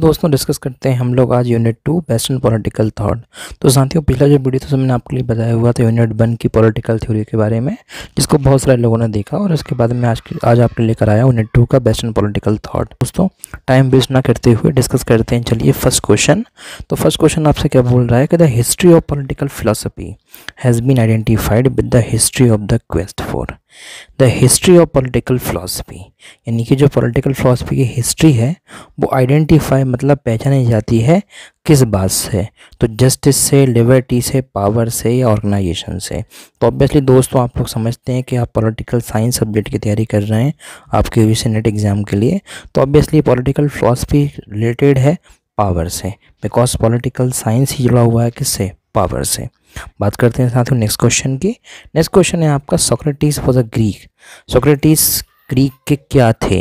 दोस्तों डिस्कस करते हैं हम लोग आज unit two western political thought तो साथियों पिछला जो वीडियो था उसमें मैंने आपके लिए बताया हुआ था यूनिट वन की पॉलिटिकल थ्योरी के बारे में जिसको बहुत सारे लोगों ने देखा और उसके बाद में आज आज आपके लिए कराया यूनिट टू का वेस्टर्न पॉलिटिकल थॉट दोस्तों टाइम वेस्ट ना करते हुए डिस्कस करते हैं चलिए फर्स्ट क्वेश्चन तो फर्स्ट क्वेश्चन आपसे क्या बोल रहा है कि the history of political philosophy has been identified with the history of the quest for the history of political philosophy यानी कि जो political philosophy की history है वो identify मतलब पहचानी जाती है किस बात से तो जस्टिस से लिबर्टी से पावर से या ऑर्गेनाइजेशन से तो ऑब्वियसली दोस्तों आप लोग समझते हैं कि आप पॉलिटिकल साइंस सब्जेक्ट की तैयारी कर रहे हैं आपके यू नेट एग्ज़ाम के लिए तो ऑब्वियसली पॉलिटिकल फिलासफी रिलेटेड है पावर से बिकॉज पॉलिटिकल साइंस ही जुड़ा हुआ है किससे पावर से बात करते हैं साथियों नेक्स्ट क्वेश्चन की नेक्स्ट क्वेश्चन है आपका Socrates for the Greek Socrates Greek के क्या थे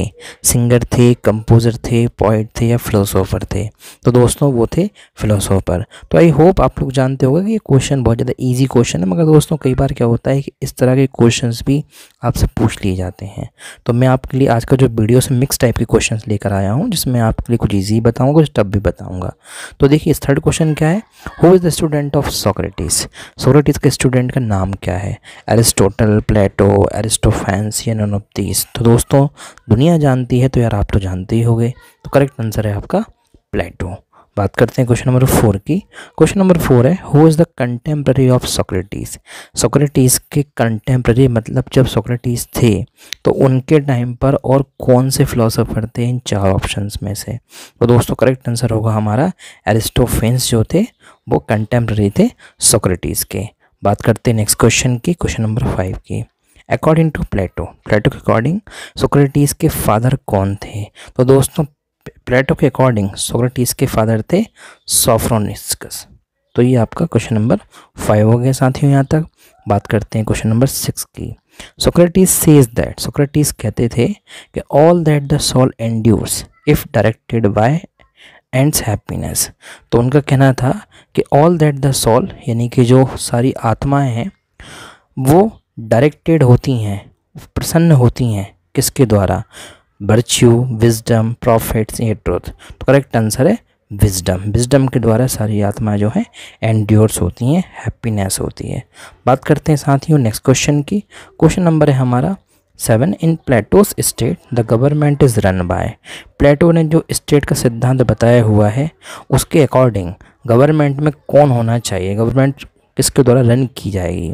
सिंगर थे कंपोज़र थे पोइट थे या फिलोसोफर थे तो दोस्तों वो थे फिलोसोफर तो आई होप आप लोग जानते होंगे कि ये क्वेश्चन बहुत ज़्यादा इजी क्वेश्चन है मगर दोस्तों कई बार क्या होता है कि इस तरह के क्वेश्चंस भी आपसे पूछ लिए जाते हैं तो मैं आपके लिए आज का जो वीडियो से मिक्स टाइप के क्वेश्चंस लेकर आया हूँ जिसमें आपके लिए कुछ ईजी बताऊँगा कुछ टफ भी बताऊँगा तो देखिए इस थर्ड क्वेश्चन क्या है who is the student of Socrates Socrates के स्टूडेंट का नाम क्या है एरिस्टोटल प्लेटो एरिस्टोफेंस या नन ऑफ तो दोस्तों दुनिया जानती है तो यार आप तो जानते ही हो तो करेक्ट आंसर है आपका प्लेटो बात करते हैं क्वेश्चन नंबर फोर की क्वेश्चन नंबर फोर है who is the contemporary of Socrates Socrates के कंटेम्प्रेरी मतलब जब सोक्रेटिस थे तो उनके टाइम पर और कौन से फिलोसोफर थे इन चार ऑप्शंस में से तो दोस्तों करेक्ट आंसर होगा हमारा एरिस्टोफेंस जो थे वो कंटेम्प्रेरी थे सोक्रेटिस के बात करते हैं नेक्स्ट क्वेश्चन की क्वेश्चन नंबर फाइव की अकॉर्डिंग टू प्लेटो प्लेटो के अकॉर्डिंग सोक्रेटिस के फादर कौन थे तो दोस्तों प्लेटो के अकॉर्डिंग सोक्रेटिस के फादर थे सोफ्रोनिस्कस तो ये आपका क्वेश्चन नंबर फाइव हो गया साथियों यहाँ तक बात करते हैं क्वेश्चन नंबर सिक्स की सोक्रेटिस सेज दैट सोक्रेटिस कहते थे कि all that the soul endures if directed by ends happiness तो उनका कहना था कि ऑल दैट द सोल यानी कि जो सारी आत्माएं हैं वो डायरेक्टेड होती हैं प्रसन्न होती हैं किसके द्वारा वर्च्यू विजडम प्रॉफिट्स ये ट्रुथ तो करेक्ट आंसर है विजडम विजडम के द्वारा सारी आत्माएं जो हैं एंड्योर्स होती हैं हैप्पीनेस होती है बात करते हैं साथियों नेक्स्ट क्वेश्चन की क्वेश्चन नंबर है हमारा seven in Plato's state the government is run by Plato ने जो स्टेट का सिद्धांत बताया हुआ है उसके अकॉर्डिंग गवर्नमेंट में कौन होना चाहिए गवर्नमेंट किसके द्वारा रन की जाएगी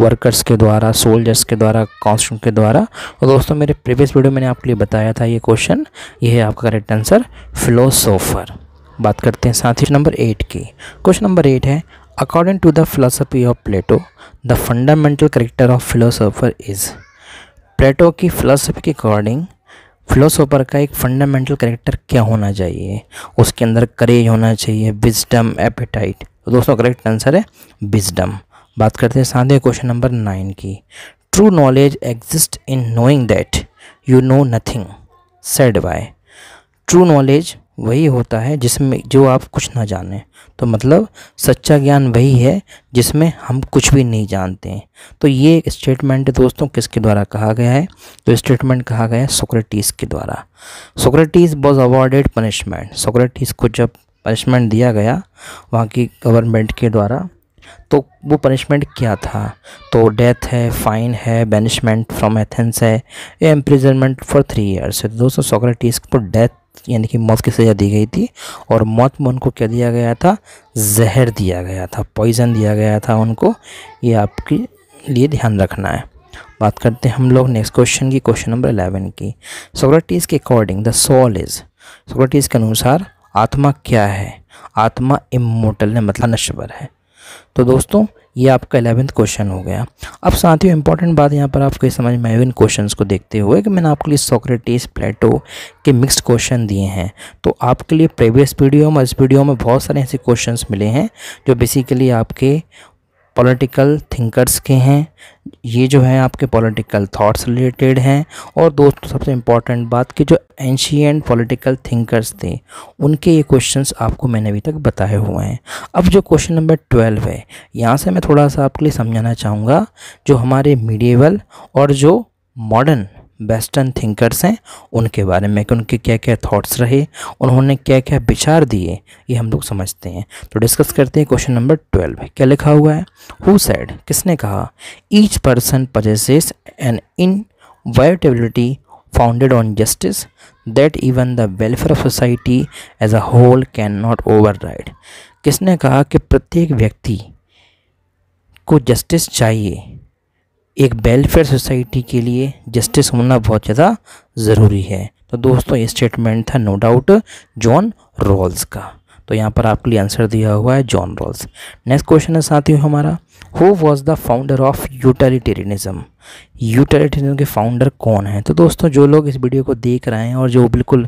वर्कर्स के द्वारा सोल्जर्स के द्वारा कॉन्स्टूम के द्वारा और दोस्तों मेरे प्रीवियस वीडियो मैंने आपके लिए बताया था ये क्वेश्चन ये है आपका करेक्ट आंसर फिलोसोफर बात करते हैं साथ ही नंबर एट की क्वेश्चन नंबर एट है according to the philosophy of Plato the fundamental character of philosopher is Plato की फिलोसफी के अकॉर्डिंग फिलोसोफर का एक फंडामेंटल करेक्टर क्या होना चाहिए उसके अंदर करेज होना चाहिए विजडम एपेटाइट तो दोस्तों करेक्ट आंसर है विजडम बात करते हैं साधे क्वेश्चन नंबर नाइन की true knowledge exist in knowing that you know nothing said by true knowledge वही होता है जिसमें जो आप कुछ ना जाने तो मतलब सच्चा ज्ञान वही है जिसमें हम कुछ भी नहीं जानते हैं तो ये स्टेटमेंट दोस्तों किसके द्वारा कहा गया है तो स्टेटमेंट कहा गया है सोक्रेटिस के द्वारा Socrates was awarded punishment Socrates को जब पनिशमेंट दिया गया वहाँ की गवर्नमेंट के द्वारा तो वो पनिशमेंट क्या था तो डेथ है फ़ाइन है बैनिशमेंट फ्रॉम एथेंस है या एम्प्रिजनमेंट फॉर थ्री ईयर्स दोस्तों सोक्रेटिस को डेथ यानी कि मौत की सज़ा दी गई थी और मौत में उनको क्या दिया गया था जहर दिया गया था पॉइज़न दिया गया था उनको ये आपके लिए ध्यान रखना है बात करते हैं हम लोग नेक्स्ट क्वेश्चन की क्वेश्चन नंबर 11 की सोक्रेटिस के according the soul is Socrates के अनुसार आत्मा क्या है आत्मा इमोटल है मतलब नश्वर है तो दोस्तों ये आपका एलेवेंथ क्वेश्चन हो गया अब साथियों इंपॉर्टेंट बात यहाँ पर आपको समझ में आई इन क्वेश्चन को देखते हुए कि मैंने आपके लिए सोक्रेटिस प्लेटो के मिक्स्ड क्वेश्चन दिए हैं तो आपके लिए प्रीवियस वीडियो में इस वीडियो में बहुत सारे ऐसे क्वेश्चन मिले हैं जो बेसिकली आपके पॉलिटिकल थिंकर्स के हैं ये जो है आपके पॉलिटिकल थॉट्स रिलेटेड हैं और दोस्तों सबसे इम्पॉर्टेंट बात कि जो एंशियंट पॉलिटिकल थिंकर्स थे उनके ये क्वेश्चंस आपको मैंने अभी तक बताए हुए हैं अब जो क्वेश्चन नंबर ट्वेल्व है यहाँ से मैं थोड़ा सा आपके लिए समझाना चाहूँगा जो हमारे मीडिएवल और जो मॉडर्न वेस्टर्न थिंकर्स हैं उनके बारे में कि उनके क्या क्या थॉट्स रहे उन्होंने क्या क्या विचार दिए ये हम लोग समझते हैं तो डिस्कस करते हैं क्वेश्चन नंबर ट्वेल्व क्या लिखा हुआ है हु सैड किसने कहा each person possesses an inviolability justice that even the welfare of society as a whole can whole override किसने कहा कि प्रत्येक व्यक्ति को जस्टिस चाहिए एक वेलफेयर सोसाइटी के लिए जस्टिस होना बहुत ज़्यादा ज़रूरी है तो दोस्तों ये स्टेटमेंट था नो डाउट जॉन रॉल्स का तो यहाँ पर आपके लिए आंसर दिया हुआ है जॉन रॉल्स नेक्स्ट क्वेश्चन है साथियों हमारा who was the founder of utilitarianism utilitarianism के फाउंडर कौन है तो दोस्तों जो लोग इस वीडियो को देख रहे हैं और जो बिल्कुल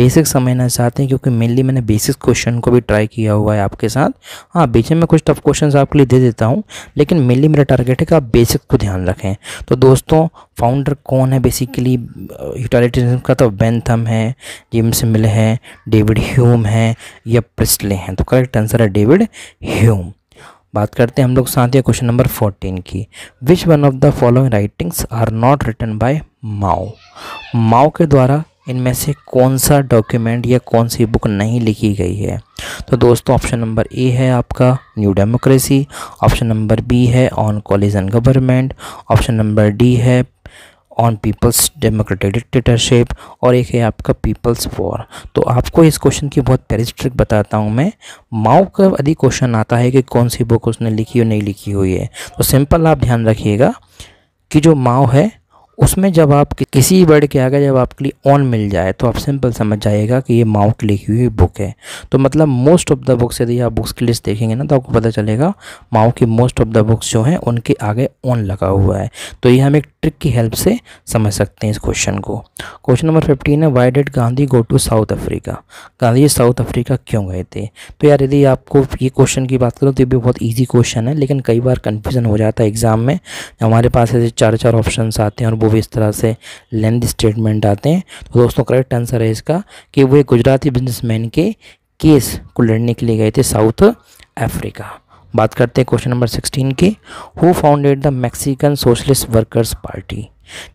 बेसिक समझना चाहते हैं क्योंकि मेनली मैंने बेसिक क्वेश्चन को भी ट्राई किया हुआ है आपके साथ हाँ बीच में कुछ टफ क्वेश्चन आपके लिए दे देता हूँ लेकिन मेनली मेरा टारगेट है कि आप बेसिक को ध्यान रखें तो दोस्तों फाउंडर कौन है बेसिकली यूटिलिटेरियनिज्म का तो बेंथम है जेम्स मिल है डेविड ह्यूम है या प्रिस्टले हैं तो करेक्ट आंसर है डेविड ह्यूम बात करते हैं हम लोग साथ ही क्वेश्चन नंबर फोर्टीन की which one of the following writings are not written by Mao Mao के द्वारा इनमें से कौन सा डॉक्यूमेंट या कौन सी बुक नहीं लिखी गई है तो दोस्तों ऑप्शन नंबर ए है आपका new democracy option number B है on coalition government option number D है ऑन पीपल्स डेमोक्रेटिक डिक्टेटरशिप और एक है आपका पीपल्स वॉर तो आपको इस क्वेश्चन की बहुत प्यारी ट्रिक बताता हूँ मैं माओ का यदि क्वेश्चन आता है कि कौन सी बुक उसने लिखी और नहीं लिखी हुई है तो सिंपल आप ध्यान रखिएगा कि जो माओ है उसमें जब आप किसी वर्ड के आगे जब आपके लिए ऑन मिल जाए तो आप सिंपल समझ जाएगा कि ये माउंट लिखी हुई बुक है तो मतलब मोस्ट ऑफ द बुक्स यदि आप बुक्स की लिस्ट देखेंगे ना तो आपको पता चलेगा माउंट की मोस्ट ऑफ द बुक्स जो हैं उनके आगे ऑन लगा हुआ है तो ये हम एक ट्रिक की हेल्प से समझ सकते हैं इस क्वेश्चन को क्वेश्चन नंबर फिफ्टीन है why did Gandhi go to South Africa Gandhi South Africa क्यों गए थे तो यार यदि आपको ये क्वेश्चन की बात करूँ तो ये भी बहुत ईजी क्वेश्चन है लेकिन कई बार कन्फ्यूज़न हो जाता है एग्ज़ाम में हमारे पास ऐसे चार चार ऑप्शन आते हैं और वो भी इस तरह से लेंथ स्टेटमेंट आते हैं तो दोस्तों करेक्ट आंसर है इसका कि वे गुजराती बिजनेसमैन के केस को लड़ने के लिए गए थे साउथ अफ्रीका बात करते हैं क्वेश्चन नंबर सिक्सटीन की who founded the Mexican socialist workers party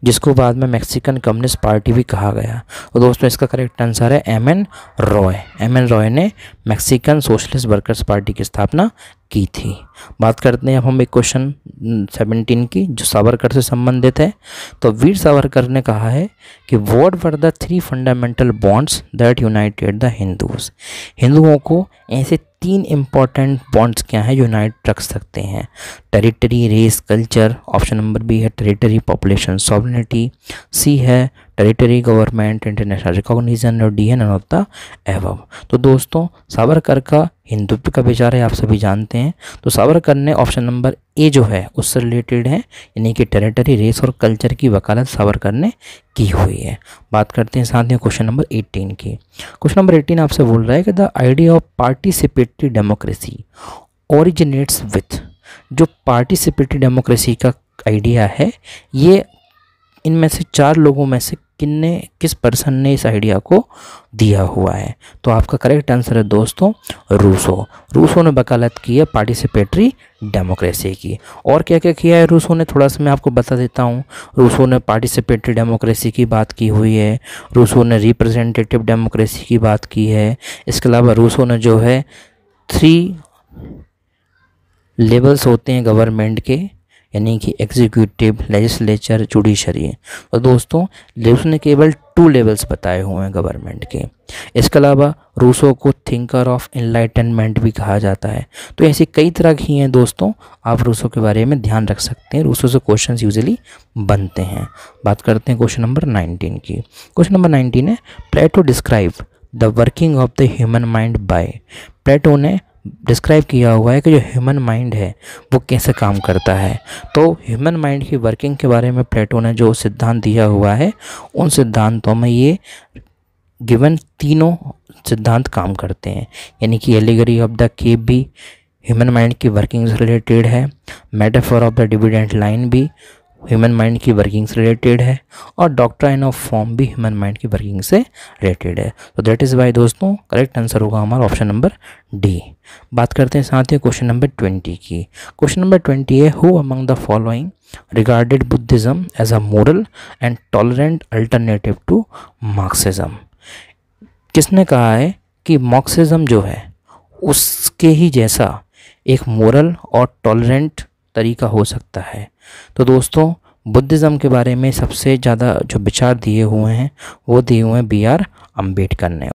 जिसको बाद में मैक्सिकन कम्युनिस्ट पार्टी भी कहा गया और दोस्तों इसका करेक्ट आंसर है M N Roy M N Roy ने मैक्सिकन सोशलिस्ट वर्कर्स पार्टी की स्थापना की थी बात करते हैं अब हम एक क्वेश्चन सेवनटीन की जो सावरकर से संबंधित है तो वीर सावरकर ने कहा है कि what were the three fundamental bonds that united the Hindus हिंदुओं को ऐसे तीन इम्पॉर्टेंट बॉन्ड्स क्या हैं यूनाइट रख सकते हैं territory race culture option number B है टेरिटरी पॉपुलेशन sovereignty, सी है टेरिटरी गवर्नमेंट इंटरनेशनल रिकॉग्निशन और डी है नन ऑफ द एव तो दोस्तों सावरकर का हिंदुत्व का विचार है आप सभी जानते हैं तो सावरकर ने ऑप्शन नंबर ए जो है उससे रिलेटेड है यानी कि टेरिटरी रेस और कल्चर की वकालत सावरकर ने की हुई है बात करते हैं साथ में क्वेश्चन नंबर एटीन की क्वेश्चन नंबर एटीन आपसे बोल रहा है कि the idea of participatory democracy originates with जो पार्टिसिपेटरी डेमोक्रेसी का आइडिया है ये इनमें से चार लोगों में से किन्ने किस पर्सन ने इस आइडिया को दिया हुआ है तो आपका करेक्ट आंसर है दोस्तों रूसो रूसो ने वकालत की है पार्टिसिपेटरी डेमोक्रेसी की और क्या क्या किया है रूसो ने थोड़ा सा मैं आपको बता देता हूँ रूसो ने पार्टिसिपेटरी डेमोक्रेसी की बात की हुई है रूसो ने रिप्रेजेंटेटिव डेमोक्रेसी की बात की है इसके अलावा रूसो ने जो है थ्री लेवल्स होते हैं गवर्नमेंट के यानी कि एग्जीक्यूटिव लेजिस्लेचर जुडिशरी और दोस्तों उसने ने केवल टू लेवल्स बताए हुए हैं गवर्नमेंट के इसके अलावा रूसो को थिंकर ऑफ इनलाइटनमेंट भी कहा जाता है तो ऐसी कई तरह की हैं दोस्तों आप रूसों के बारे में ध्यान रख सकते हैं रूसों से क्वेश्चन यूजली बनते हैं बात करते हैं क्वेश्चन नंबर नाइनटीन की क्वेश्चन नंबर नाइनटीन है Plato describe the working of the human mind by Plato ने डिस्क्राइब किया हुआ है कि जो ह्यूमन माइंड है वो कैसे काम करता है तो ह्यूमन माइंड की वर्किंग के बारे में प्लेटो ने जो सिद्धांत दिया हुआ है उन सिद्धांतों में ये गिवन तीनों सिद्धांत काम करते हैं यानी कि एलिगरी ऑफ द केप भी ह्यूमन माइंड की वर्किंग से रिलेटेड है मेटाफोर ऑफ द डिविडेंट लाइन भी ह्यूमन माइंड की वर्किंग से रिलेटेड है और डॉक्ट्राइन ऑफ फॉर्म भी ह्यूमन माइंड की वर्किंग से रिलेटेड है तो दैट इज़ वाई दोस्तों करेक्ट आंसर होगा हमारा ऑप्शन नंबर डी बात करते हैं साथ ही क्वेश्चन नंबर ट्वेंटी की क्वेश्चन नंबर ट्वेंटी है who among the following regarded Buddhism as a moral and tolerant alternative to Marxism किसने कहा है कि मार्क्सिज्म जो है उसके ही जैसा एक मोरल और टॉलरेंट तरीका हो सकता है तो दोस्तों बुद्धिज़्म के बारे में सबसे ज़्यादा जो विचार दिए हुए हैं वो दिए हुए हैं बी आर अम्बेडकर ने